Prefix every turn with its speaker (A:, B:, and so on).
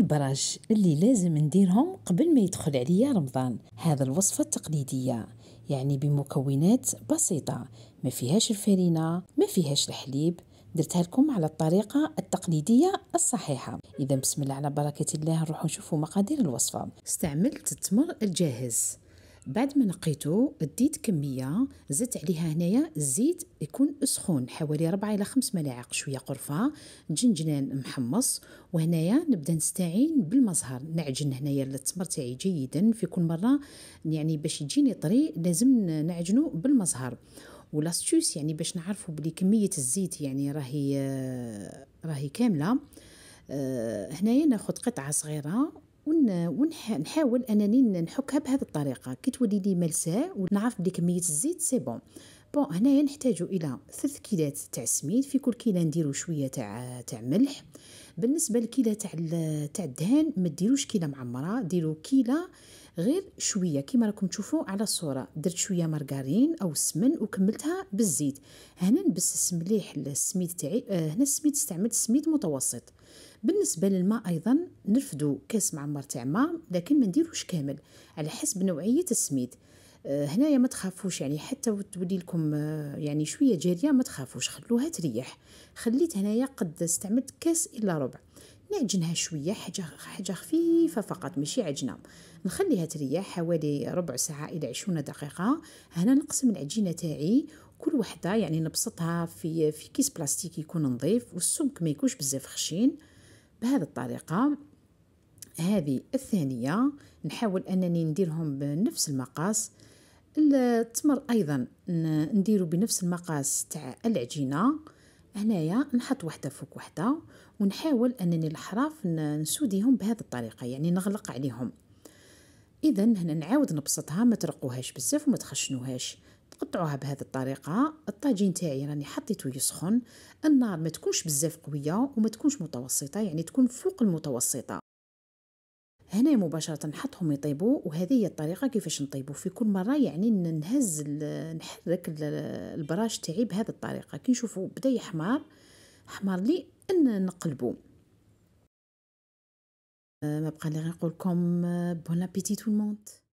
A: البراج اللي لازم نديرهم قبل ما يدخل عليا رمضان هذا الوصفة التقليدية يعني بمكونات بسيطة ما فيهاش الفرينة ما فيهاش الحليب درتها لكم على الطريقة التقليدية الصحيحة إذا بسم الله على بركة الله نروحو نشوفو مقادير الوصفة استعملت التمر الجاهز بعد ما نقيتو ديت كميه زدت عليها هنايا الزيت يكون سخون حوالي 4 الى 5 ملاعق شويه قرفه جنجنان محمص وهنايا نبدا نستعين بالمزهر نعجن هنايا التمر تاعي جيدا في كل مره يعني باش يجيني طري لازم نعجنو بالمزهر ولاستوس يعني باش نعرفوا بلي كميه الزيت يعني راهي راهي كامله آه، هنايا ناخذ قطعه صغيره ونحاول انني نحكها بهذه الطريقه كي تولي ديما لساع ونعرف بلي كميه الزيت سي بون بون هنايا نحتاجو الى ثلاث كيلات تاع السميد في كل كيله نديرو شويه تاع تاع ملح بالنسبه للكيله تاع تاع الدهان ما ديروش كيله معمره ديروا كيله غير شويه كيما راكم تشوفوا على الصوره درت شويه مارغرين او السمن وكملتها بالزيت هنا نبس مليح السميد تاعي آه، هنا السميد استعملت سميد متوسط بالنسبه للماء ايضا نرفدوا كاس معمر تاع ماء لكن ما نديروش كامل على حسب نوعيه السميد هنايا ما تخافوش يعني حتى تولي لكم آه، يعني شويه جاريه ما تخافوش خلوها تريح خليت هنايا قد استعملت كاس الا ربع نعجنها شويه حاجه حاجه خفيفه فقط ماشي عجنه نخليها تريح حوالي ربع ساعه الى عشرون دقيقه هنا نقسم العجينه تاعي كل وحده يعني نبسطها في في كيس بلاستيك يكون نظيف والسمك ما يكونش بزاف خشين بهذه الطريقه هذه الثانيه نحاول انني نديرهم بنفس المقاس التمر ايضا نديرو بنفس المقاس تاع العجينه هنايا نحط وحده فوق وحده ونحاول انني الحراف نسوديهم بهذه الطريقه يعني نغلق عليهم اذا هنا نعاود نبسطها ما ترقوهاش بزاف وما تخشنوهاش تقطعوها بهذه الطريقه الطاجين تاعي راني حطيته يسخن النار ما تكونش بزاف قويه وما تكونش متوسطه يعني تكون فوق المتوسطه هنا مباشرة نحطهم يطيبوا وهذه هي الطريقة كيفاش نطيبوا في كل مرة يعني نهز نحرك البراش تاعي بهذه الطريقة كي نشوفوا بدا يحمر حمر لي نقلبوا أه، ما بقى لي غير نقول لكم بون ابيتي تو